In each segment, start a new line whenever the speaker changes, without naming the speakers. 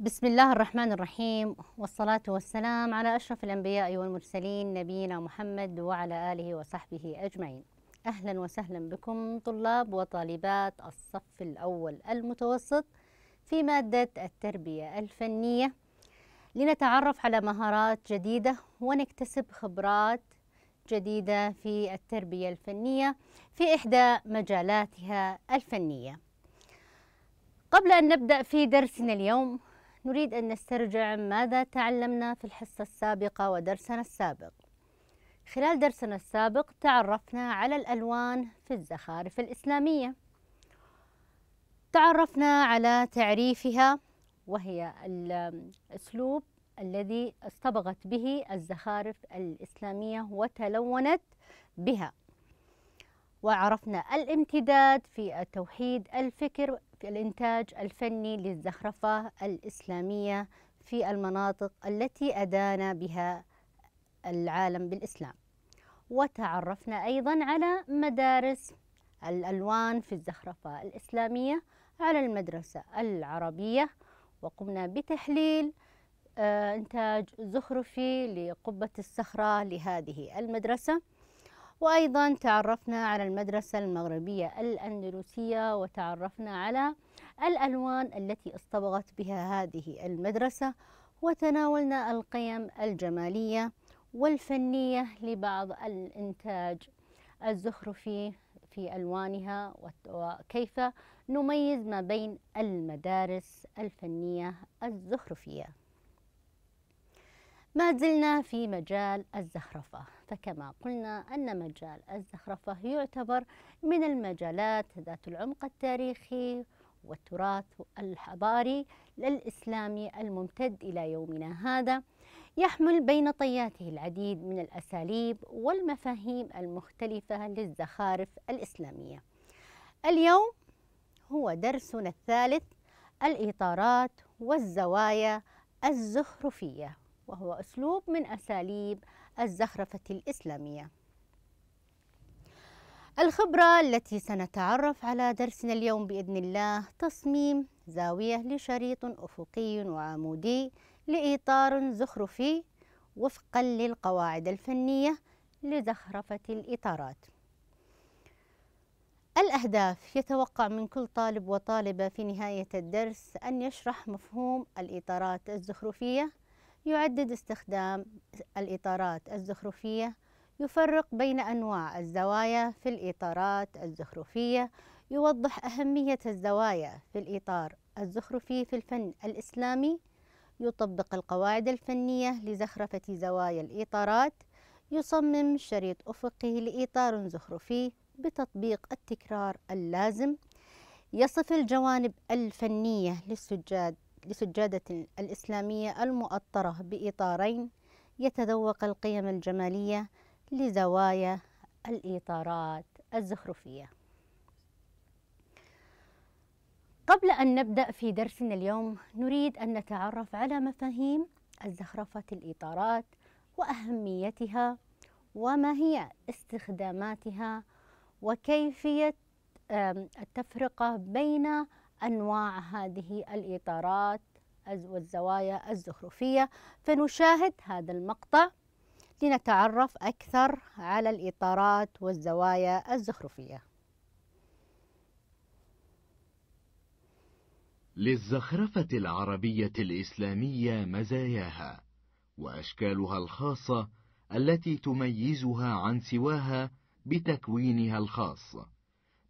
بسم الله الرحمن الرحيم والصلاة والسلام على أشرف الأنبياء والمرسلين نبينا محمد وعلى آله وصحبه أجمعين أهلا وسهلا بكم طلاب وطالبات الصف الأول المتوسط في مادة التربية الفنية لنتعرف على مهارات جديدة ونكتسب خبرات جديدة في التربية الفنية في إحدى مجالاتها الفنية قبل أن نبدأ في درسنا اليوم نريد أن نسترجع ماذا تعلمنا في الحصة السابقة ودرسنا السابق خلال درسنا السابق تعرفنا على الألوان في الزخارف الإسلامية تعرفنا على تعريفها وهي الأسلوب الذي اصطبغت به الزخارف الإسلامية وتلونت بها وعرفنا الامتداد في التوحيد الفكر في الإنتاج الفني للزخرفة الإسلامية في المناطق التي أدان بها العالم بالإسلام وتعرفنا أيضا على مدارس الألوان في الزخرفة الإسلامية على المدرسة العربية وقمنا بتحليل آه، إنتاج زخرفي لقبة الصخرة لهذه المدرسة وأيضا تعرفنا على المدرسة المغربية الأندلسية وتعرفنا على الألوان التي اصطبغت بها هذه المدرسة وتناولنا القيم الجمالية والفنية لبعض الإنتاج الزخرفي في ألوانها وكيف نميز ما بين المدارس الفنية الزخرفية ما زلنا في مجال الزخرفة فكما قلنا أن مجال الزخرفة يعتبر من المجالات ذات العمق التاريخي والتراث الحضاري للإسلامي الممتد إلى يومنا هذا يحمل بين طياته العديد من الأساليب والمفاهيم المختلفة للزخارف الإسلامية اليوم هو درسنا الثالث الإطارات والزوايا الزخرفية وهو أسلوب من أساليب الزخرفة الإسلامية الخبرة التي سنتعرف على درسنا اليوم بإذن الله تصميم زاوية لشريط أفقي وعمودي لإطار زخرفي وفقا للقواعد الفنية لزخرفة الإطارات الأهداف يتوقع من كل طالب وطالبة في نهاية الدرس أن يشرح مفهوم الإطارات الزخرفية يعدد استخدام الإطارات الزخرفية يفرق بين أنواع الزوايا في الإطارات الزخرفية يوضح أهمية الزوايا في الإطار الزخرفي في الفن الإسلامي يطبق القواعد الفنية لزخرفة زوايا الإطارات يصمم شريط أفقي لإطار زخرفي بتطبيق التكرار اللازم يصف الجوانب الفنية للسجاد لسجادة الإسلامية المؤطرة بإطارين يتذوق القيم الجمالية لزوايا الإطارات الزخرفية قبل أن نبدأ في درسنا اليوم نريد أن نتعرف على مفاهيم الزخرفة الإطارات وأهميتها وما هي استخداماتها وكيفية التفرقة بين أنواع هذه الإطارات والزوايا الزخرفية فنشاهد هذا المقطع لنتعرف أكثر على الإطارات والزوايا الزخرفية
للزخرفة العربية الإسلامية مزاياها وأشكالها الخاصة التي تميزها عن سواها بتكوينها الخاص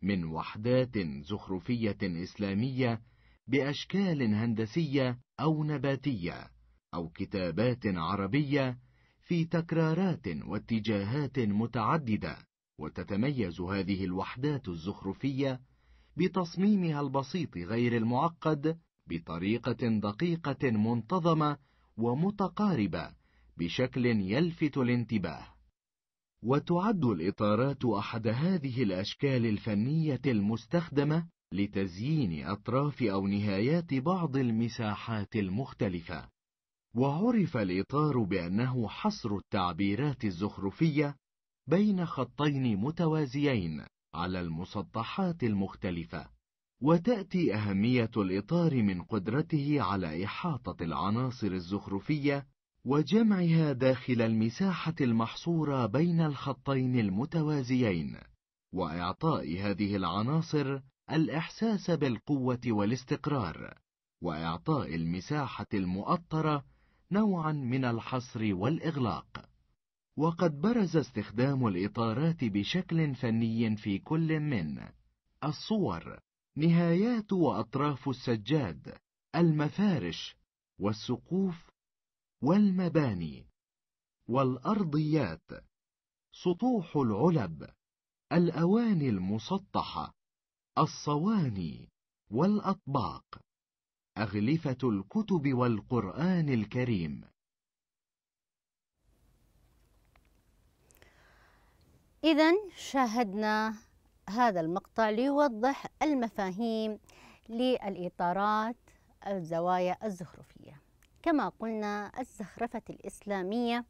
من وحدات زخرفيه اسلاميه باشكال هندسيه او نباتيه او كتابات عربيه في تكرارات واتجاهات متعدده وتتميز هذه الوحدات الزخرفيه بتصميمها البسيط غير المعقد بطريقه دقيقه منتظمه ومتقاربه بشكل يلفت الانتباه وتعد الاطارات احد هذه الاشكال الفنيه المستخدمه لتزيين اطراف او نهايات بعض المساحات المختلفه وعرف الاطار بانه حصر التعبيرات الزخرفيه بين خطين متوازيين على المسطحات المختلفه وتاتي اهميه الاطار من قدرته على احاطه العناصر الزخرفيه وجمعها داخل المساحة المحصورة بين الخطين المتوازيين وإعطاء هذه العناصر الإحساس بالقوة والاستقرار وإعطاء المساحة المؤطرة نوعا من الحصر والإغلاق وقد برز استخدام الإطارات بشكل فني في كل من الصور نهايات وأطراف السجاد المفارش والسقوف والمباني والارضيات سطوح العلب الاواني المسطحه الصواني والاطباق اغلفه الكتب والقران الكريم
اذا شاهدنا هذا المقطع ليوضح المفاهيم للاطارات الزوايا الزخرفيه كما قلنا الزخرفة الإسلامية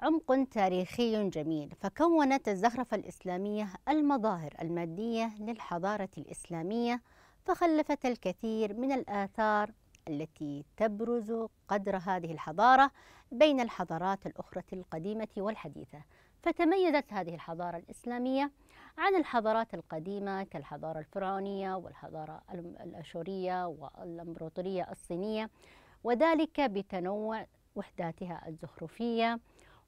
عمق تاريخي جميل فكونت الزخرفة الإسلامية المظاهر المادية للحضارة الإسلامية فخلفت الكثير من الآثار التي تبرز قدر هذه الحضارة بين الحضارات الأخرى القديمة والحديثة فتميزت هذه الحضارة الإسلامية عن الحضارات القديمة كالحضارة الفرعونية والحضارة الأشورية والأمبراطورية الصينية وذلك بتنوع وحداتها الزخرفية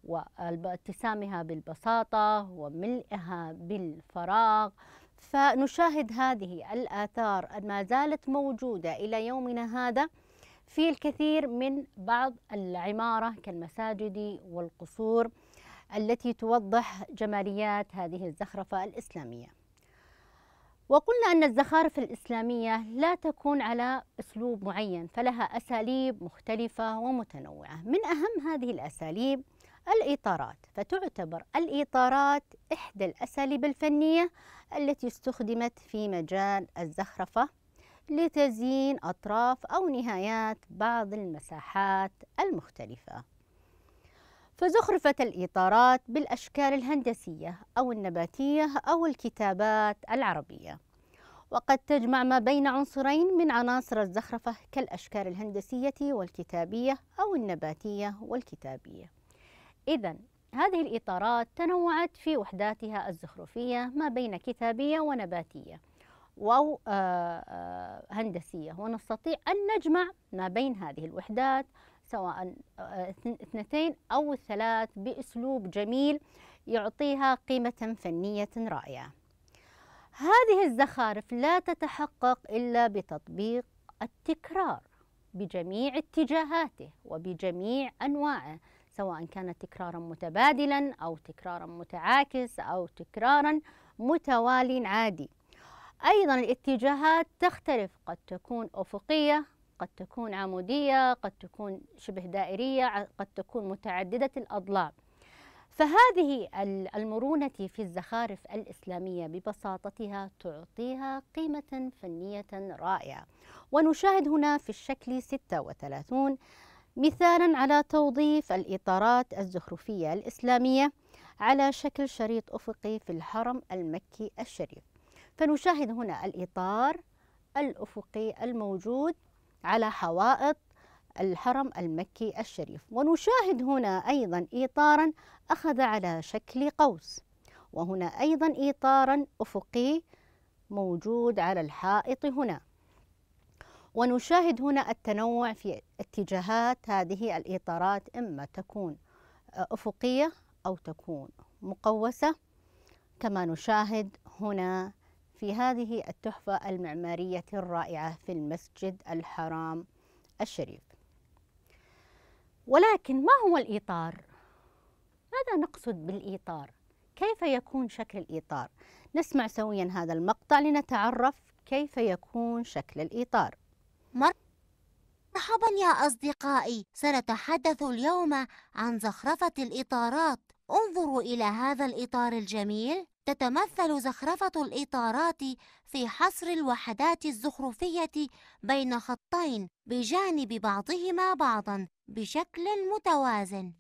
وابتسامها بالبساطة وملئها بالفراغ فنشاهد هذه الآثار ما زالت موجودة إلى يومنا هذا في الكثير من بعض العمارة كالمساجد والقصور التي توضح جماليات هذه الزخرفة الإسلامية وقلنا أن الزخارف الإسلامية لا تكون على أسلوب معين فلها أساليب مختلفة ومتنوعة من أهم هذه الأساليب الإطارات فتعتبر الإطارات إحدى الأساليب الفنية التي استخدمت في مجال الزخرفة لتزيين أطراف أو نهايات بعض المساحات المختلفة فزخرفة الإطارات بالأشكال الهندسية أو النباتية أو الكتابات العربية وقد تجمع ما بين عنصرين من عناصر الزخرفة كالأشكال الهندسية والكتابية أو النباتية والكتابية إذا هذه الإطارات تنوعت في وحداتها الزخرفية ما بين كتابية ونباتية أو آه، آه، هندسية ونستطيع أن نجمع ما بين هذه الوحدات سواء آه، اثنتين أو الثلاث بأسلوب جميل يعطيها قيمة فنية رائعة هذه الزخارف لا تتحقق إلا بتطبيق التكرار بجميع اتجاهاته وبجميع أنواعه سواء كان تكرارا متبادلا أو تكرارا متعاكس أو تكرارا متوالي عادي أيضا الاتجاهات تختلف قد تكون أفقية قد تكون عمودية قد تكون شبه دائرية قد تكون متعددة الأضلاع فهذه المرونة في الزخارف الإسلامية ببساطتها تعطيها قيمة فنية رائعة ونشاهد هنا في الشكل 36 مثالا على توظيف الإطارات الزخرفية الإسلامية على شكل شريط أفقي في الحرم المكي الشريف فنشاهد هنا الإطار الأفقي الموجود على حوائط الحرم المكي الشريف ونشاهد هنا أيضا إطارا أخذ على شكل قوس وهنا أيضا إطارا أفقي موجود على الحائط هنا ونشاهد هنا التنوع في اتجاهات هذه الإطارات إما تكون أفقية أو تكون مقوسة كما نشاهد هنا في هذه التحفة المعمارية الرائعة في المسجد الحرام الشريف ولكن ما هو الإطار؟ ماذا نقصد بالإطار؟ كيف يكون شكل الإطار؟ نسمع سويا هذا المقطع لنتعرف كيف يكون شكل الإطار مرحبا يا أصدقائي سنتحدث اليوم عن زخرفة الإطارات انظروا إلى هذا الإطار الجميل تتمثل زخرفة الإطارات في حصر الوحدات الزخرفية بين خطين بجانب بعضهما بعضا بشكل متوازن.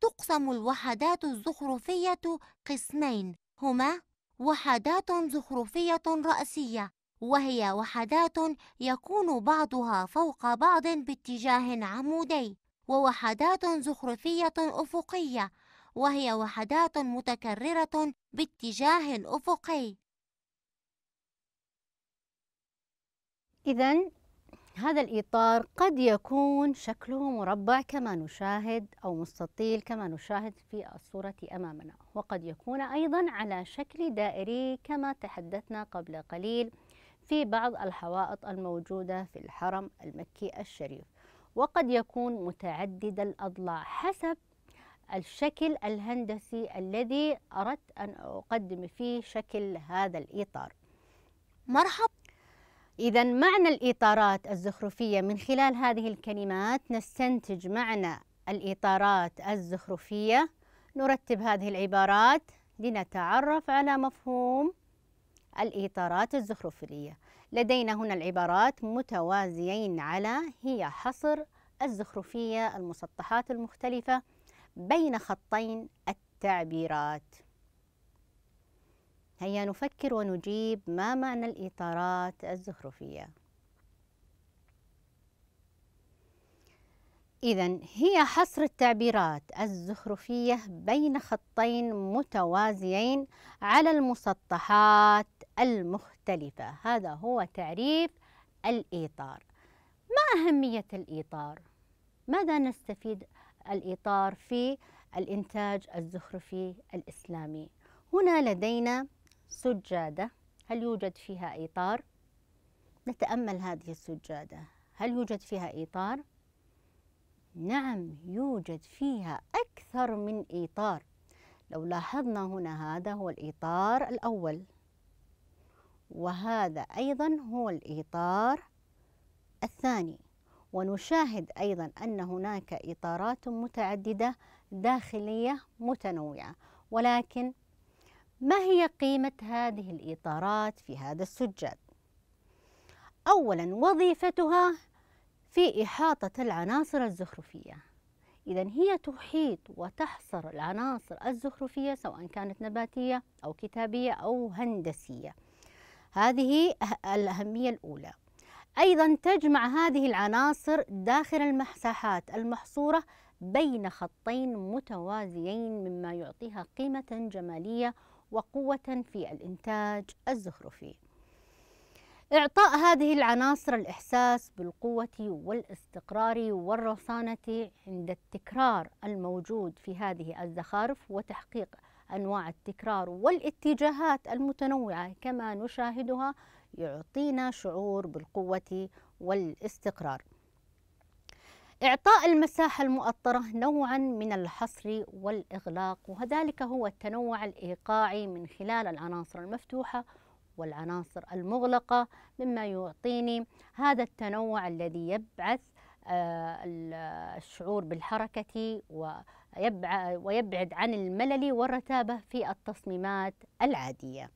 تقسم الوحدات الزخرفية قسمين هما وحدات زخرفية رأسية وهي وحدات يكون بعضها فوق بعض باتجاه عمودي ووحدات زخرفية أفقية وهي وحدات متكررة باتجاه أفقي إذا هذا الإطار قد يكون شكله مربع كما نشاهد أو مستطيل كما نشاهد في الصورة أمامنا وقد يكون أيضا على شكل دائري كما تحدثنا قبل قليل في بعض الحوائط الموجودة في الحرم المكي الشريف وقد يكون متعدد الأضلاع حسب الشكل الهندسي الذي أردت أن أقدم فيه شكل هذا الإطار مرحب إذا معنى الإطارات الزخرفية من خلال هذه الكلمات نستنتج معنى الإطارات الزخرفية نرتب هذه العبارات لنتعرف على مفهوم الإطارات الزخرفية لدينا هنا العبارات متوازيين على هي حصر الزخرفية المسطحات المختلفة بين خطين التعبيرات هيا نفكر ونجيب ما معنى الإطارات الزخرفية إذا هي حصر التعبيرات الزخرفية بين خطين متوازيين على المسطحات المختلفة هذا هو تعريف الإطار ما أهمية الإطار؟ ماذا نستفيد الإطار في الإنتاج الزخرفي الإسلامي؟ هنا لدينا سجادة هل يوجد فيها إطار؟ نتأمل هذه السجادة هل يوجد فيها إطار؟ نعم يوجد فيها أكثر من إطار لو لاحظنا هنا هذا هو الإطار الأول وهذا أيضا هو الإطار الثاني ونشاهد أيضا أن هناك إطارات متعددة داخلية متنوعة ولكن ما هي قيمة هذه الإطارات في هذا السجاد؟ أولا وظيفتها في إحاطة العناصر الزخرفية إذا هي تحيط وتحصر العناصر الزخرفية سواء كانت نباتية أو كتابية أو هندسية هذه أه-، الأهمية الأولى أيضا تجمع هذه العناصر داخل المساحات المحصورة بين خطين متوازيين مما يعطيها قيمة جمالية وقوة في الإنتاج الزخرفي إعطاء هذه العناصر الإحساس بالقوة والاستقرار والرصانة عند التكرار الموجود في هذه الزخارف وتحقيق أنواع التكرار والاتجاهات المتنوعة كما نشاهدها يعطينا شعور بالقوة والاستقرار إعطاء المساحة المؤطرة نوعا من الحصر والإغلاق وذلك هو التنوع الإيقاعي من خلال العناصر المفتوحة والعناصر المغلقة مما يعطيني هذا التنوع الذي يبعث آه، الشعور بالحركة ويبعد عن الملل والرتابة في التصميمات العادية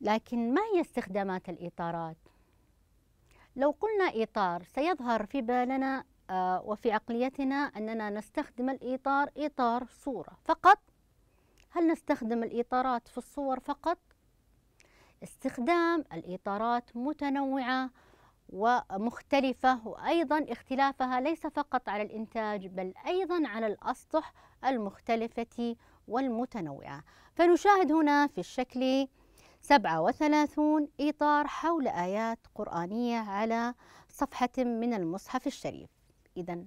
لكن ما هي استخدامات الإطارات؟ لو قلنا إطار سيظهر في بالنا آه، وفي عقليتنا أننا نستخدم الإطار إطار صورة فقط هل نستخدم الإطارات في الصور فقط؟ استخدام الإطارات متنوعة ومختلفة وأيضا اختلافها ليس فقط على الإنتاج بل أيضا على الأسطح المختلفة والمتنوعة فنشاهد هنا في الشكل 37 إطار حول آيات قرآنية على صفحة من المصحف الشريف إذا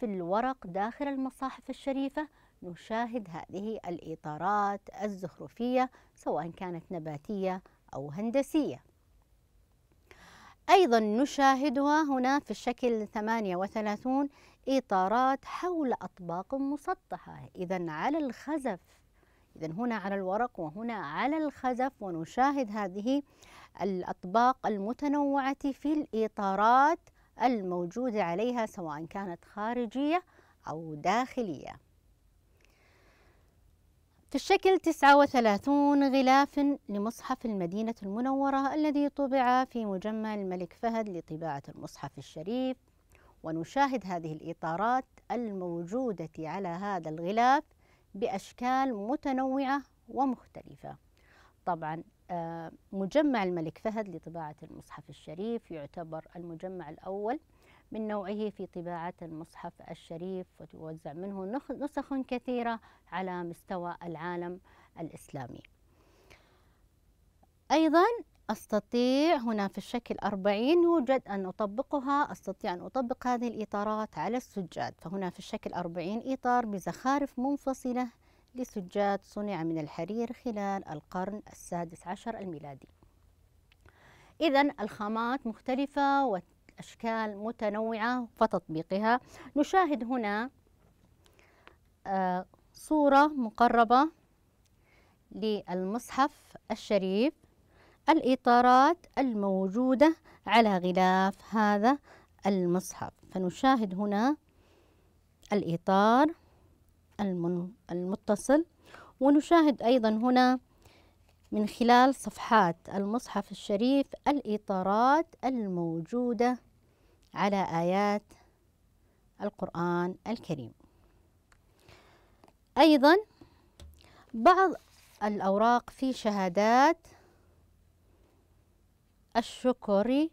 في الورق داخل المصاحف الشريفة نشاهد هذه الإطارات الزخرفية سواء كانت نباتية أو هندسية أيضا نشاهدها هنا في الشكل 38 إطارات حول أطباق مسطحة إذا على الخزف إذا هنا على الورق وهنا على الخزف ونشاهد هذه الأطباق المتنوعة في الإطارات الموجودة عليها سواء كانت خارجية أو داخلية تشكل 39 غلاف لمصحف المدينة المنورة الذي طبع في مجمع الملك فهد لطباعة المصحف الشريف ونشاهد هذه الإطارات الموجودة على هذا الغلاف بأشكال متنوعة ومختلفة طبعا آه، مجمع الملك فهد لطباعة المصحف الشريف يعتبر المجمع الأول من نوعه في طباعة المصحف الشريف وتوزع منه نسخ كثيرة على مستوى العالم الإسلامي أيضا أستطيع هنا في الشكل 40 يوجد أن أطبقها أستطيع أن أطبق هذه الإطارات على السجاد فهنا في الشكل 40 إطار بزخارف منفصلة لسجاد صنع من الحرير خلال القرن السادس عشر الميلادي إذا الخامات مختلفة أشكال متنوعة فتطبيقها نشاهد هنا آه، صورة مقربة للمصحف الشريف الإطارات الموجودة على غلاف هذا المصحف فنشاهد هنا الإطار المتصل ونشاهد أيضا هنا من خلال صفحات المصحف الشريف الإطارات الموجودة على آيات القرآن الكريم أيضا بعض الأوراق في شهادات الشكر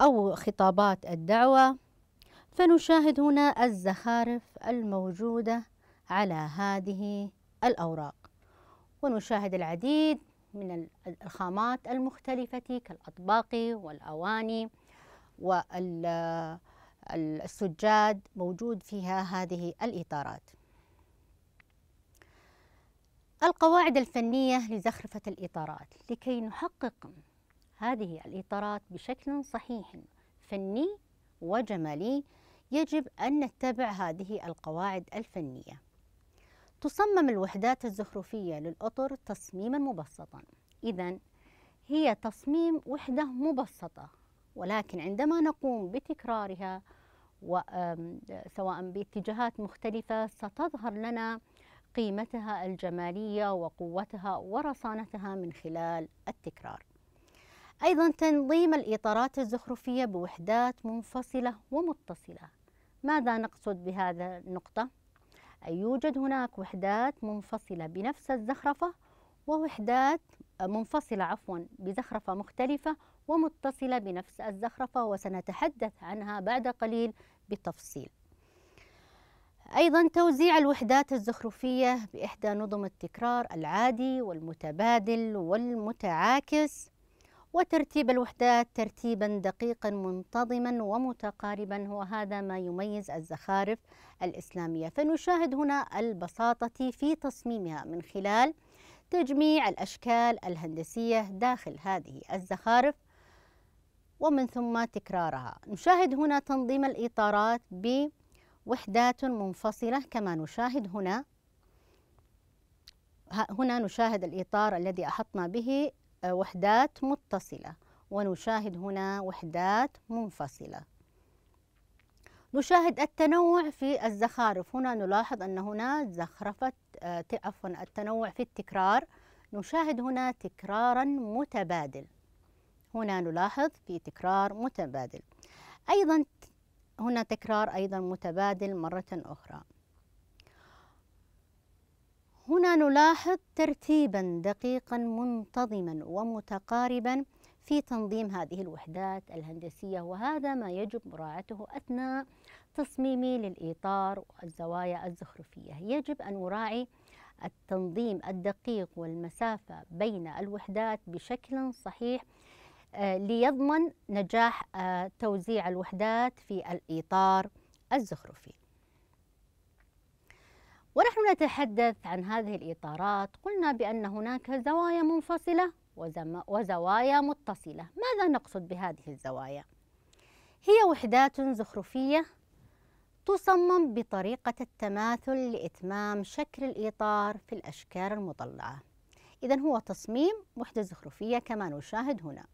أو خطابات الدعوة فنشاهد هنا الزخارف الموجودة على هذه الأوراق ونشاهد العديد من الخامات المختلفة كالأطباق والأواني والسجاد موجود فيها هذه الإطارات القواعد الفنية لزخرفة الإطارات لكي نحقق هذه الإطارات بشكل صحيح فني وجمالي يجب أن نتبع هذه القواعد الفنية تصمم الوحدات الزخرفية للأطر تصميما مبسطا إذا هي تصميم وحدة مبسطة ولكن عندما نقوم بتكرارها سواء باتجاهات مختلفة ستظهر لنا قيمتها الجمالية وقوتها ورصانتها من خلال التكرار أيضا تنظيم الإطارات الزخرفية بوحدات منفصلة ومتصلة ماذا نقصد بهذا النقطة؟ أي يوجد هناك وحدات منفصلة بنفس الزخرفة ووحدات آه، منفصلة عفوا بزخرفة مختلفة ومتصلة بنفس الزخرفة وسنتحدث عنها بعد قليل بالتفصيل أيضا توزيع الوحدات الزخرفية بإحدى نظم التكرار العادي والمتبادل والمتعاكس وترتيب الوحدات ترتيبا دقيقا منتظما ومتقاربا وهذا ما يميز الزخارف الإسلامية فنشاهد هنا البساطة في تصميمها من خلال تجميع الأشكال الهندسية داخل هذه الزخارف ومن ثم تكرارها نشاهد هنا تنظيم الإطارات بوحدات منفصلة كما نشاهد هنا هنا نشاهد الإطار الذي أحطنا به آه، وحدات متصلة ونشاهد هنا وحدات منفصلة نشاهد التنوع في الزخارف هنا نلاحظ أن هنا زخرفة آه، عفوا التنوع في التكرار نشاهد هنا تكرارا متبادل هنا نلاحظ في تكرار متبادل أيضا هنا تكرار أيضا متبادل مرة أخرى هنا نلاحظ ترتيبا دقيقا منتظما ومتقاربا في تنظيم هذه الوحدات الهندسية وهذا ما يجب مراعاته أثناء تصميمي للإطار والزوايا الزخرفية يجب أن أراعي التنظيم الدقيق والمسافة بين الوحدات بشكل صحيح آه، ليضمن نجاح آه، توزيع الوحدات في الإطار الزخرفي ونحن نتحدث عن هذه الإطارات قلنا بأن هناك زوايا منفصلة وزوايا متصلة ماذا نقصد بهذه الزوايا؟ هي وحدات زخرفية تصمم بطريقة التماثل لإتمام شكل الإطار في الأشكال المطلعة إذا هو تصميم وحدة زخرفية كما نشاهد هنا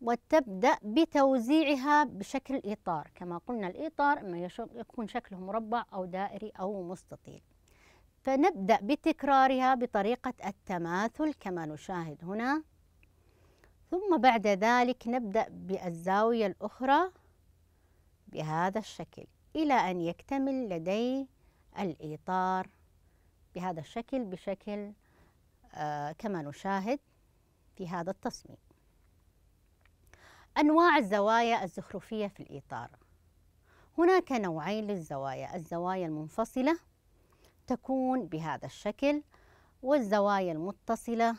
وتبدأ بتوزيعها بشكل إطار كما قلنا الإطار إما يكون شكله مربع أو دائري أو مستطيل فنبدأ بتكرارها بطريقة التماثل كما نشاهد هنا ثم بعد ذلك نبدأ بالزاوية الأخرى بهذا الشكل إلى أن يكتمل لدي الإطار بهذا الشكل بشكل آه، كما نشاهد في هذا التصميم أنواع الزوايا الزخرفية في الإطار هناك نوعين للزوايا الزوايا المنفصلة تكون بهذا الشكل والزوايا المتصلة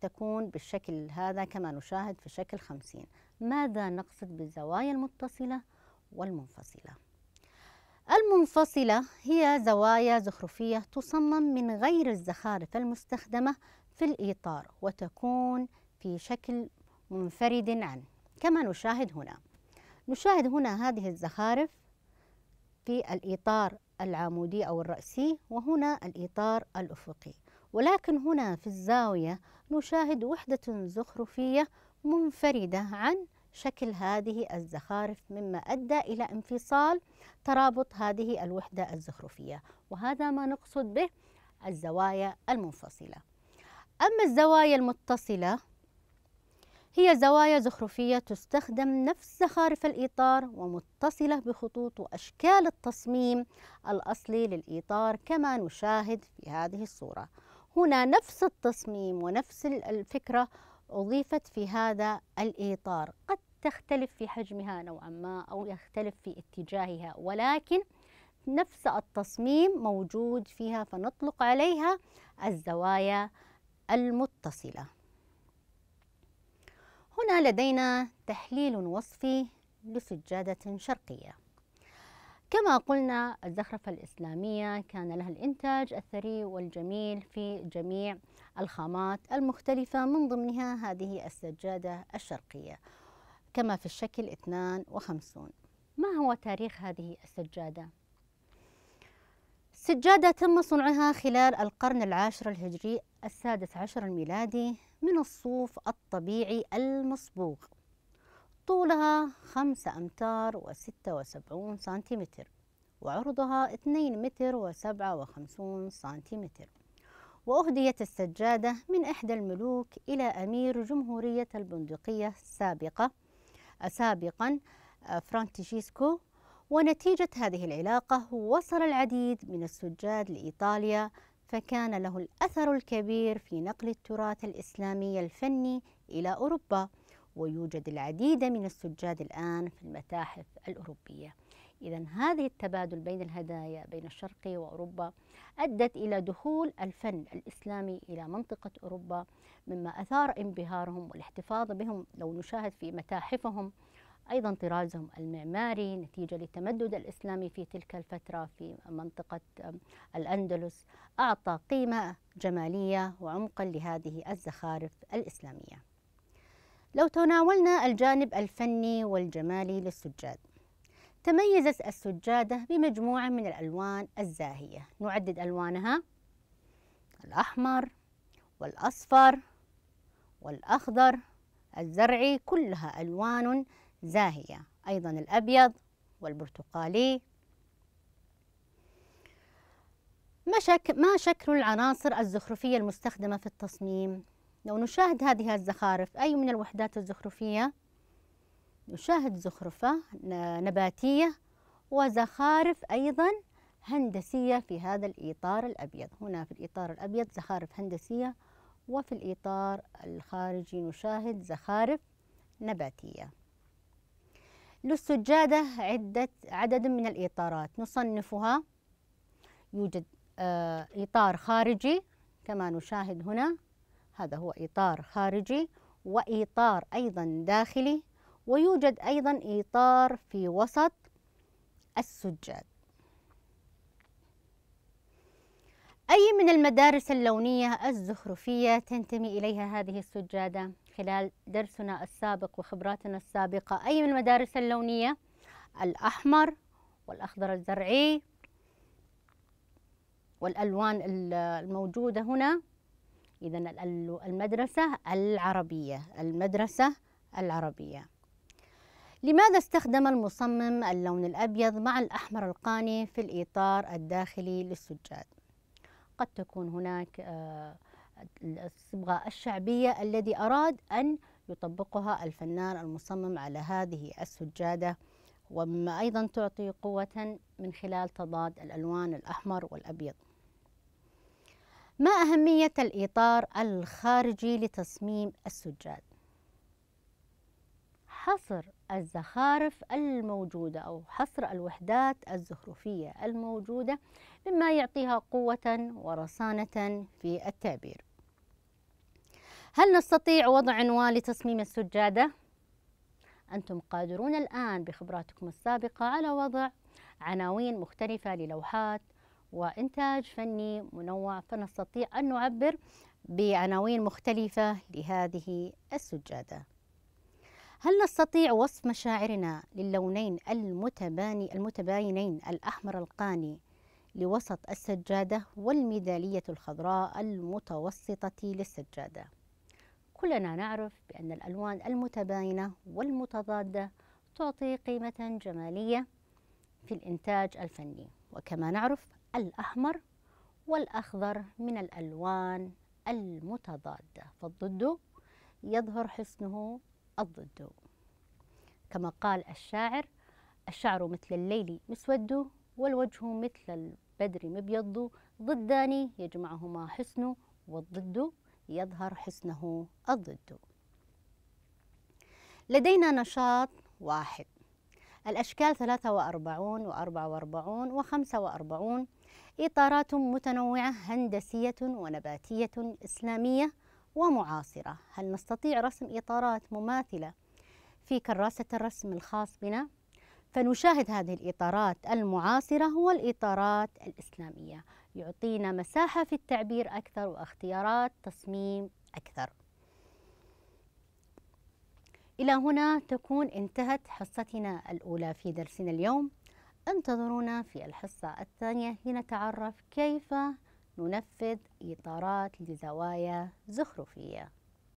تكون بالشكل هذا كما نشاهد في شكل خمسين ماذا نقصد بالزوايا المتصلة والمنفصلة؟ المنفصلة هي زوايا زخرفية تصمم من غير الزخارف المستخدمة في الإطار وتكون في شكل منفرد عنه كما نشاهد هنا نشاهد هنا هذه الزخارف في الإطار العمودي أو الرأسي وهنا الإطار الأفقي ولكن هنا في الزاوية نشاهد وحدة زخرفية منفردة عن شكل هذه الزخارف مما أدى إلى انفصال ترابط هذه الوحدة الزخرفية وهذا ما نقصد به الزوايا المنفصلة أما الزوايا المتصلة هي زوايا زخرفية تستخدم نفس زخارف الإطار ومتصلة بخطوط وأشكال التصميم الأصلي للإطار كما نشاهد في هذه الصورة هنا نفس التصميم ونفس الفكرة أضيفت في هذا الإطار قد تختلف في حجمها نوعا ما أو يختلف في اتجاهها ولكن نفس التصميم موجود فيها فنطلق عليها الزوايا المتصله هنا لدينا تحليل وصفي لسجادة شرقية كما قلنا الزخرفة الإسلامية كان لها الإنتاج الثري والجميل في جميع الخامات المختلفة من ضمنها هذه السجادة الشرقية كما في الشكل 52 ما هو تاريخ هذه السجادة؟ السجادة تم صنعها خلال القرن العاشر الهجري السادس عشر الميلادي من الصوف الطبيعي المصبوغ طولها خمسة أمتار وستة وسبعون سنتيمتر وعرضها اثنين متر وسبعة وخمسون سنتيمتر وأهديت السجادة من إحدى الملوك إلى أمير جمهورية البندقية السابقة سابقا آه، فرانتشيسكو ونتيجة هذه العلاقة وصل العديد من السجاد لإيطاليا فكان له الأثر الكبير في نقل التراث الإسلامي الفني إلى أوروبا ويوجد العديد من السجاد الآن في المتاحف الأوروبية إذا هذه التبادل بين الهدايا بين الشرق وأوروبا أدت إلى دخول الفن الإسلامي إلى منطقة أوروبا مما أثار انبهارهم والاحتفاظ بهم لو نشاهد في متاحفهم أيضا طرازهم المعماري نتيجة للتمدد الإسلامي في تلك الفترة في منطقة الأندلس أعطى قيمة جمالية وعمقا لهذه الزخارف الإسلامية لو تناولنا الجانب الفني والجمالي للسجاد تميزت السجادة بمجموعة من الألوان الزاهية نعدد ألوانها الأحمر والأصفر والأخضر الزرعي كلها ألوان زاهية أيضا الأبيض والبرتقالي ما, شك ما شكل العناصر الزخرفية المستخدمة في التصميم؟ لو نشاهد هذه الزخارف أي من الوحدات الزخرفية؟ نشاهد زخرفة نباتية وزخارف أيضا هندسية في هذا الإطار الأبيض هنا في الإطار الأبيض زخارف هندسية وفي الإطار الخارجي نشاهد زخارف نباتية للسجادة عدة عدد من الإطارات نصنفها يوجد آه، إطار خارجي كما نشاهد هنا هذا هو إطار خارجي وإطار أيضا داخلي ويوجد أيضا إطار في وسط السجاد أي من المدارس اللونية الزخرفية تنتمي إليها هذه السجادة؟ خلال درسنا السابق وخبراتنا السابقة أي من المدارس اللونية الأحمر والأخضر الزرعي والألوان الموجودة هنا إذا المدرسة العربية المدرسة العربية لماذا استخدم المصمم اللون الأبيض مع الأحمر القاني في الإطار الداخلي للسجاد؟ قد تكون هناك آه الصبغة الشعبية الذي أراد أن يطبقها الفنان المصمم على هذه السجادة ومما أيضا تعطي قوة من خلال تضاد الألوان الأحمر والأبيض ما أهمية الإطار الخارجي لتصميم السجاد؟ حصر الزخارف الموجودة أو حصر الوحدات الزخرفية الموجودة مما يعطيها قوة ورصانة في التعبير هل نستطيع وضع عنوان لتصميم السجادة؟ أنتم قادرون الآن بخبراتكم السابقة على وضع عناوين مختلفة للوحات وإنتاج فني منوع فنستطيع أن نعبر بعناوين مختلفة لهذه السجادة هل نستطيع وصف مشاعرنا للونين المتباني المتباينين الأحمر القاني لوسط السجادة والميدالية الخضراء المتوسطة للسجادة كلنا نعرف بأن الألوان المتباينة والمتضادة تعطي قيمة جمالية في الإنتاج الفني وكما نعرف الأحمر والأخضر من الألوان المتضادة فالضد يظهر حسنه الضد كما قال الشاعر الشعر مثل الليل مسود والوجه مثل بدري مبيض ضدان يجمعهما حسن والضد يظهر حسنه الضد لدينا نشاط واحد الأشكال 43 و 44 و 45 إطارات متنوعة هندسية ونباتية إسلامية ومعاصرة هل نستطيع رسم إطارات مماثلة في كراسة الرسم الخاص بنا؟ فنشاهد هذه الإطارات المعاصرة والإطارات الإسلامية يعطينا مساحة في التعبير أكثر واختيارات تصميم أكثر إلى هنا تكون انتهت حصتنا الأولى في درسنا اليوم انتظرونا في الحصة الثانية لنتعرف كيف ننفذ إطارات لزوايا زخرفية